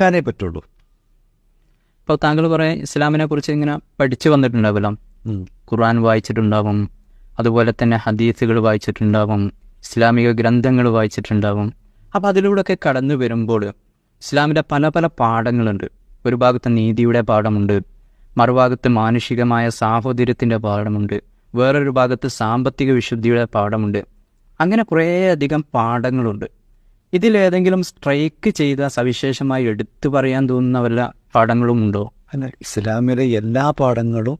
എത്താനേ പറ്റുള്ളൂ ഇപ്പോൾ താങ്കൾ കുറേ ഇസ്ലാമിനെ കുറിച്ച് ഇങ്ങനെ പഠിച്ചു വന്നിട്ടുണ്ടാവില്ല ഖുർആൻ വായിച്ചിട്ടുണ്ടാവും അതുപോലെ തന്നെ ഹദീസുകൾ വായിച്ചിട്ടുണ്ടാവും ഇസ്ലാമിക ഗ്രന്ഥങ്ങൾ വായിച്ചിട്ടുണ്ടാവും അപ്പോൾ അതിലൂടെയൊക്കെ കടന്നു വരുമ്പോൾ ഇസ്ലാമിൻ്റെ പല പല പാഠങ്ങളുണ്ട് ഒരു ഭാഗത്ത് നീതിയുടെ പാഠമുണ്ട് മറുഭാഗത്ത് മാനുഷികമായ സാഹോദര്യത്തിൻ്റെ പാഠമുണ്ട് വേറൊരു ഭാഗത്ത് സാമ്പത്തിക വിശുദ്ധിയുടെ പാഠമുണ്ട് അങ്ങനെ കുറേയധികം പാഠങ്ങളുണ്ട് ഇതിലേതെങ്കിലും സ്ട്രൈക്ക് ചെയ്ത സവിശേഷമായി എടുത്തു പറയാൻ തോന്നുന്ന വല്ല ഉണ്ടോ അല്ല ഇസ്ലാമിലെ എല്ലാ പാഠങ്ങളും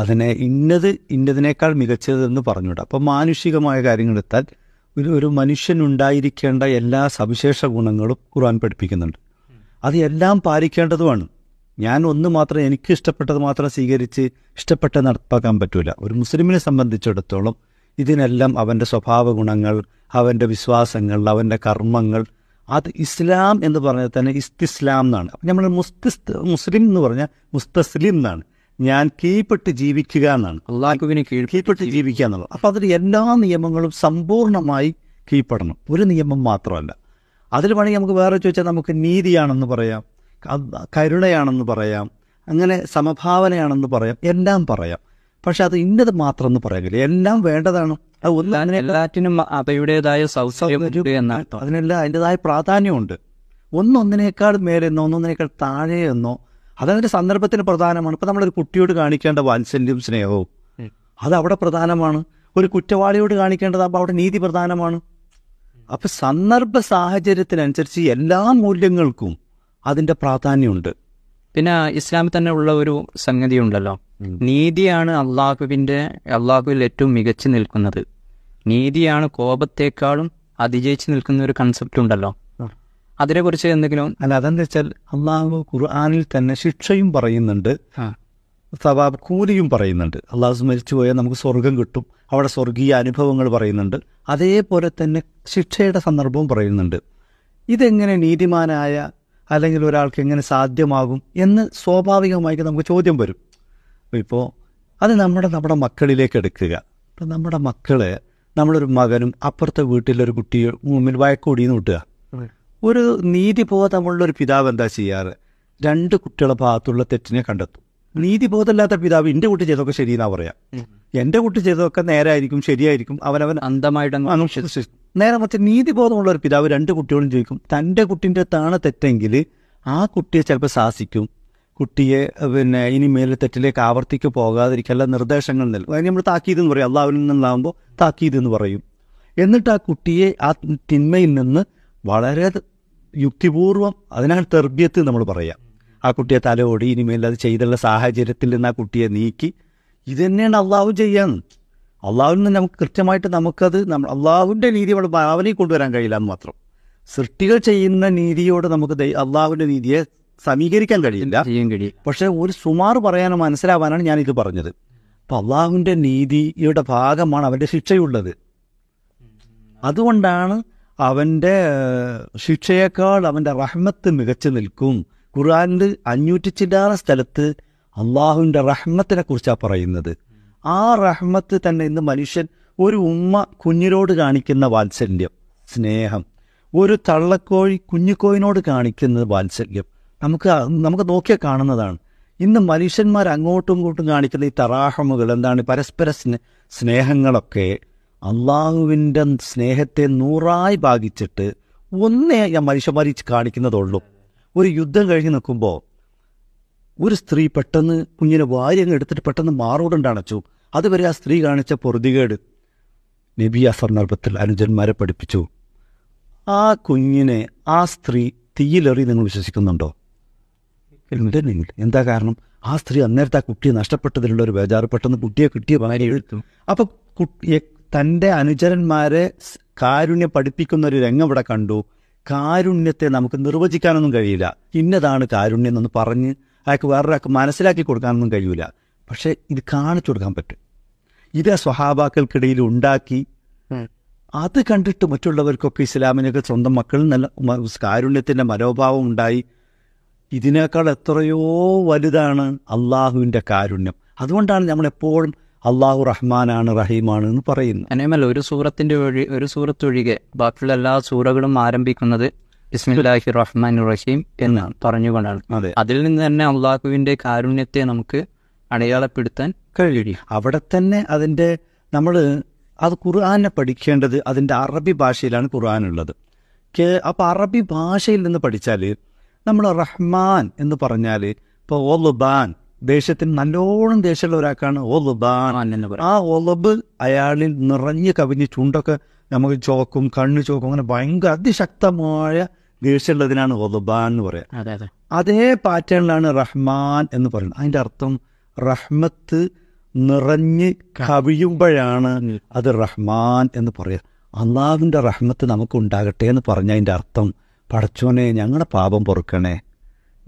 അതിനെ ഇന്നത് ഇന്നതിനേക്കാൾ മികച്ചതെന്ന് പറഞ്ഞുവിടാം അപ്പോൾ മാനുഷികമായ കാര്യങ്ങൾ എടുത്താൽ ഒരു ഒരു മനുഷ്യനുണ്ടായിരിക്കേണ്ട എല്ലാ സവിശേഷ ഗുണങ്ങളും ഖുർആൻ പഠിപ്പിക്കുന്നുണ്ട് അത് എല്ലാം പാലിക്കേണ്ടതുമാണ് ഞാൻ ഒന്ന് മാത്രം എനിക്ക് ഇഷ്ടപ്പെട്ടത് മാത്രം സ്വീകരിച്ച് ഇഷ്ടപ്പെട്ട നടപ്പാക്കാൻ പറ്റില്ല ഒരു മുസ്ലിമിനെ സംബന്ധിച്ചിടത്തോളം ഇതിനെല്ലാം അവൻ്റെ സ്വഭാവ ഗുണങ്ങൾ അവൻ്റെ വിശ്വാസങ്ങൾ അവൻ്റെ കർമ്മങ്ങൾ അത് ഇസ്ലാം എന്ന് പറഞ്ഞാൽ തന്നെ ഇസ്തിസ്ലാം എന്നാണ് അപ്പം നമ്മൾ മുസ്തിസ് മുസ്ലിം എന്ന് പറഞ്ഞാൽ മുസ്തസ്ലിം എന്നാണ് ഞാൻ കീഴ്പ്പെട്ട് ജീവിക്കുക എന്നാണ് അള്ളാഹുവിനെ കീഴ്പ്പെട്ട് ജീവിക്കുക എന്നുള്ളത് അപ്പം അതിൽ എല്ലാ നിയമങ്ങളും സമ്പൂർണ്ണമായി കീഴ്പ്പെടണം ഒരു നിയമം മാത്രമല്ല അതിൽ വേണമെങ്കിൽ നമുക്ക് വേറെ ചോദിച്ചാൽ നമുക്ക് നീതിയാണെന്ന് പറയാം കരുണയാണെന്ന് പറയാം അങ്ങനെ സമഭാവനയാണെന്ന് പറയാം എല്ലാം പറയാം പക്ഷെ അത് ഇന്നത് മാത്രം എന്ന് പറയാനില്ല എല്ലാം വേണ്ടതാണ് അത് എല്ലാറ്റിനും അവയുടേതായ സൗസര്യം അതിനെല്ലാം അതിൻ്റെതായ പ്രാധാന്യമുണ്ട് ഒന്നൊന്നിനേക്കാൾ മേലെ എന്നോ ഒന്നൊന്നിനേക്കാൾ താഴെ എന്നോ അതതിൻ്റെ സന്ദർഭത്തിന് പ്രധാനമാണ് ഇപ്പം നമ്മളൊരു കുട്ടിയോട് കാണിക്കേണ്ട വാത്സല്യവും സ്നേഹവും അത് അവിടെ പ്രധാനമാണ് ഒരു കുറ്റവാളിയോട് കാണിക്കേണ്ടത് അപ്പോൾ അവിടെ നീതി പ്രധാനമാണ് അപ്പം സന്ദർഭ സാഹചര്യത്തിനനുസരിച്ച് എല്ലാ മൂല്യങ്ങൾക്കും അതിൻ്റെ പ്രാധാന്യമുണ്ട് പിന്നെ ഇസ്ലാമിൽ തന്നെ ഉള്ള ഒരു സംഗതി ഉണ്ടല്ലോ നീതിയാണ് അള്ളാഹുവിൻ്റെ അള്ളാഹുവിൽ ഏറ്റവും മികച്ചു നിൽക്കുന്നത് നീതിയാണ് കോപത്തെക്കാളും അതിജയിച്ച് നിൽക്കുന്ന ഒരു കൺസെപ്റ്റ് ഉണ്ടല്ലോ അതിനെക്കുറിച്ച് എന്തെങ്കിലും അല്ല അതെന്താ വെച്ചാൽ അള്ളാഹു ഖുർആാനിൽ തന്നെ ശിക്ഷയും പറയുന്നുണ്ട് സവാബ് കൂലിയും പറയുന്നുണ്ട് അള്ളാഹു സ്മരിച്ചു പോയാൽ നമുക്ക് സ്വർഗം കിട്ടും അവിടെ സ്വർഗീയ അനുഭവങ്ങൾ പറയുന്നുണ്ട് അതേപോലെ തന്നെ ശിക്ഷയുടെ സന്ദർഭവും പറയുന്നുണ്ട് ഇതെങ്ങനെ നീതിമാനായ അല്ലെങ്കിൽ ഒരാൾക്ക് എങ്ങനെ സാധ്യമാകും എന്ന് സ്വാഭാവികമായിട്ട് നമുക്ക് ചോദ്യം വരും ഇപ്പോൾ അത് നമ്മുടെ നമ്മുടെ മക്കളിലേക്ക് എടുക്കുക അപ്പം നമ്മുടെ മക്കൾ നമ്മളൊരു മകനും അപ്പുറത്തെ വീട്ടിലൊരു കുട്ടിയും മുമ്പിൽ വഴക്കൂടിയെന്ന് വിട്ടുക ഒരു നീതിബോധമുള്ളൊരു പിതാവ് എന്താ ചെയ്യാറ് രണ്ട് കുട്ടികളെ ഭാഗത്തുള്ള തെറ്റിനെ കണ്ടെത്തും നീതിബോധമില്ലാത്ത പിതാവ് എൻ്റെ കുട്ടി ചെയ്തൊക്കെ ശരിയെന്നാ പറയാം എൻ്റെ കുട്ടി ചെയ്തതൊക്കെ നേരായിരിക്കും ശരിയായിരിക്കും അവനവൻ അന്ധമായിട്ട് നേരെ മറിച്ച് നീതിബോധമുള്ള ഒരു പിതാവ് രണ്ട് കുട്ടികളും ചോദിക്കും തൻ്റെ കുട്ടിൻ്റെ താണ് തെറ്റെങ്കിൽ ആ കുട്ടിയെ ചിലപ്പോൾ ശാസിക്കും കുട്ടിയെ പിന്നെ ഇനി മേലെ തെറ്റിലേക്ക് ആവർത്തിക്ക് പോകാതിരിക്കാനുള്ള നിർദ്ദേശങ്ങൾ നൽകും അതിന് നമ്മൾ താക്കീത് എന്ന് പറയും അള്ളാഹുവിൽ നിന്നുണ്ടാകുമ്പോൾ താക്കീത് എന്ന് പറയും എന്നിട്ട് ആ കുട്ടിയെ ആ തിന്മയിൽ നിന്ന് വളരെ യുക്തിപൂർവം അതിനാൽ തെർബ്യത്ത് നമ്മൾ പറയാം ആ കുട്ടിയെ തലോടി ഇനിമേൽ അത് ചെയ്തുള്ള സാഹചര്യത്തിൽ നിന്ന് ആ കുട്ടിയെ നീക്കി ഇത് തന്നെയാണ് അള്ളാഹു ചെയ്യാൻ അള്ളാഹുവിൽ നിന്ന് നമുക്ക് കൃത്യമായിട്ട് നമുക്കത് നമ്മൾ അള്ളാഹുവിൻ്റെ നീതി അവിടെ ഭാവനയിൽ കൊണ്ടുവരാൻ കഴിയില്ല എന്ന് മാത്രം സൃഷ്ടികൾ ചെയ്യുന്ന നീതിയോട് നമുക്ക് അള്ളാഹുവിൻ്റെ നീതിയെ സമീകരിക്കാൻ കഴിയില്ല ചെയ്യാൻ കഴിയും പക്ഷേ ഒരു സുമാർ പറയാനോ മനസ്സിലാവാനാണ് ഞാൻ ഇത് പറഞ്ഞത് അപ്പൊ അള്ളാഹുവിന്റെ നീതിയുടെ ഭാഗമാണ് അവന്റെ ശിക്ഷയുള്ളത് അതുകൊണ്ടാണ് അവന്റെ ശിക്ഷയേക്കാൾ അവന്റെ റഹ്മത്ത് മികച്ചു നിൽക്കും ഖുർആാനിൽ അഞ്ഞൂറ്റി ചില്ലാറ സ്ഥലത്ത് അള്ളാഹുവിന്റെ റഹ്മത്തിനെ കുറിച്ചാണ് പറയുന്നത് ആ റഹ്മത്ത് തന്നെ ഇന്ന് മനുഷ്യൻ ഒരു ഉമ്മ കുഞ്ഞിനോട് കാണിക്കുന്ന വാത്സല്യം സ്നേഹം ഒരു തള്ളക്കോഴി കുഞ്ഞിക്കോയിനോട് കാണിക്കുന്ന വാത്സല്യം നമുക്ക് നമുക്ക് നോക്കിയാൽ കാണുന്നതാണ് ഇന്ന് മനുഷ്യന്മാർ അങ്ങോട്ടും ഇങ്ങോട്ടും കാണിക്കുന്ന ഈ തറാഹമുകൾ എന്താണ് പരസ്പര സ്നേഹങ്ങളൊക്കെ അള്ളാഹുവിൻ്റെ സ്നേഹത്തെ നൂറായി ഭാഗിച്ചിട്ട് ഒന്നേ ഞാൻ മനുഷ്യന്മാർ കാണിക്കുന്നതുള്ളൂ ഒരു യുദ്ധം കഴിഞ്ഞ് നിൽക്കുമ്പോൾ ഒരു സ്ത്രീ പെട്ടെന്ന് കുഞ്ഞിനെ വാര്യങ്ങൾ എടുത്തിട്ട് പെട്ടെന്ന് മാറോടുണ്ടണച്ചു അതുവരെ ആ സ്ത്രീ കാണിച്ച പൊറുതികേട് നബി ആ സന്ദർഭത്തിൽ അനുജന്മാരെ പഠിപ്പിച്ചു ആ കുഞ്ഞിനെ ആ സ്ത്രീ തീയിലെറി നിങ്ങൾ വിശ്വസിക്കുന്നുണ്ടോ ഇല്ല എന്താ കാരണം ആ സ്ത്രീ അന്നേരത്തെ ആ കുട്ടിയെ നഷ്ടപ്പെട്ടതിലുള്ള ഒരു ബേജാറ് പെട്ടെന്ന് കുട്ടിയെ കിട്ടിയ ഭാര്യ എഴുത്തും അപ്പൊ കുട്ടിയെ തൻ്റെ അനുചരന്മാരെ കാരുണ്യം പഠിപ്പിക്കുന്ന ഒരു രംഗം ഇവിടെ കണ്ടു കാരുണ്യത്തെ നമുക്ക് നിർവചിക്കാനൊന്നും കഴിയില്ല ഇന്നതാണ് കാരുണ്യം എന്നൊന്ന് പറഞ്ഞ് അയാൾക്ക് വേറൊരാൾക്ക് മനസ്സിലാക്കി കൊടുക്കാനൊന്നും കഴിയില്ല പക്ഷേ ഇത് കാണിച്ചു കൊടുക്കാൻ പറ്റും ഇത് ആ സ്വഹാബാക്കൾക്കിടയിൽ ഉണ്ടാക്കി അത് കണ്ടിട്ട് മറ്റുള്ളവർക്കൊക്കെ ഇസ്ലാമിനൊക്കെ സ്വന്തം മക്കളിൽ നല്ല കാരുണ്യത്തിൻ്റെ മനോഭാവം ഉണ്ടായി ഇതിനേക്കാൾ എത്രയോ വലുതാണ് അള്ളാഹുവിൻ്റെ കാരുണ്യം അതുകൊണ്ടാണ് നമ്മളെപ്പോഴും അള്ളാഹു റഹ്മാനാണ് റഹീമാണ് എന്ന് പറയുന്നത് അനേമല്ല ഒരു സൂറത്തിൻ്റെ ഒഴി ഒരു സൂറത്ത് ഒഴികെ ബാക്കിയുള്ള എല്ലാ സൂറകളും ആരംഭിക്കുന്നത് ബിസ്മില്ലാഹി റഹ്മാൻ റഹീം എന്നാണ് പറഞ്ഞുകൊണ്ടാണ് അതിൽ നിന്ന് തന്നെ അള്ളാഹുവിൻ്റെ കാരുണ്യത്തെ നമുക്ക് അടയാളപ്പെടുത്താൻ കഴിയും അവിടെ തന്നെ അതിൻ്റെ നമ്മൾ അത് ഖുർആാനെ പഠിക്കേണ്ടത് അതിൻ്റെ അറബി ഭാഷയിലാണ് ഖുർആാനുള്ളത് അപ്പം അറബി ഭാഷയിൽ നിന്ന് പഠിച്ചാൽ നമ്മൾ റഹ്മാൻ എന്ന് പറഞ്ഞാൽ ഇപ്പോൾ ഒലുബാൻ ദേശത്തിന് നല്ലോണം ദേഷ്യമുള്ള ഒരാൾക്കാണ് ഒലുബാൻ ആ ഒലബ് അയാളിൽ നിറഞ്ഞു കവിഞ്ഞ് ചുണ്ടൊക്കെ നമുക്ക് ചോക്കും കണ്ണ് ചോക്കും അങ്ങനെ ഭയങ്കര അതിശക്തമായ ദേഷ്യമുള്ളതിനാണ് ഒലുബാൻ എന്ന് പറയുക അതേ പാറ്റേണിലാണ് റഹ്മാൻ എന്ന് പറയുന്നത് അതിൻ്റെ അർത്ഥം റഹ്മത്ത് നിറഞ്ഞ് കവിയുമ്പോഴാണ് അത് റഹ്മാൻ എന്ന് പറയുക അള്ളാവിൻ്റെ റഹ്മത്ത് നമുക്ക് ഉണ്ടാകട്ടെ എന്ന് പറഞ്ഞതിൻ്റെ അർത്ഥം പടച്ചോനെ ഞങ്ങളുടെ പാപം പൊറുക്കണേ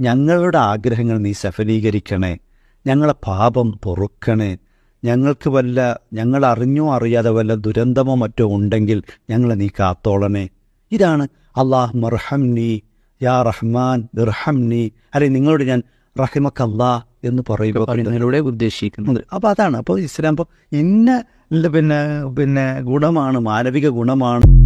ഞങ്ങളുടെ ആഗ്രഹങ്ങൾ നീ സഫലീകരിക്കണേ ഞങ്ങളെ പാപം പൊറുക്കണേ ഞങ്ങൾക്ക് വല്ല ഞങ്ങൾ അറിയാതെ വല്ല ദുരന്തമോ മറ്റോ ഉണ്ടെങ്കിൽ ഞങ്ങളെ നീ കാത്തോളണേ ഇതാണ് അള്ളാഹ് നീ യാ റഹ്മാൻ നീ അല്ലെ നിങ്ങളോട് ഞാൻ റഹിമക്കല്ല എന്ന് പറയുമ്പോൾ ഉദ്ദേശിക്കുന്നത് അപ്പോൾ അതാണ് അപ്പോൾ ഇസ്ലാം ഇപ്പോൾ ഇന്ന പിന്നെ പിന്നെ ഗുണമാണ് മാനവിക ഗുണമാണ്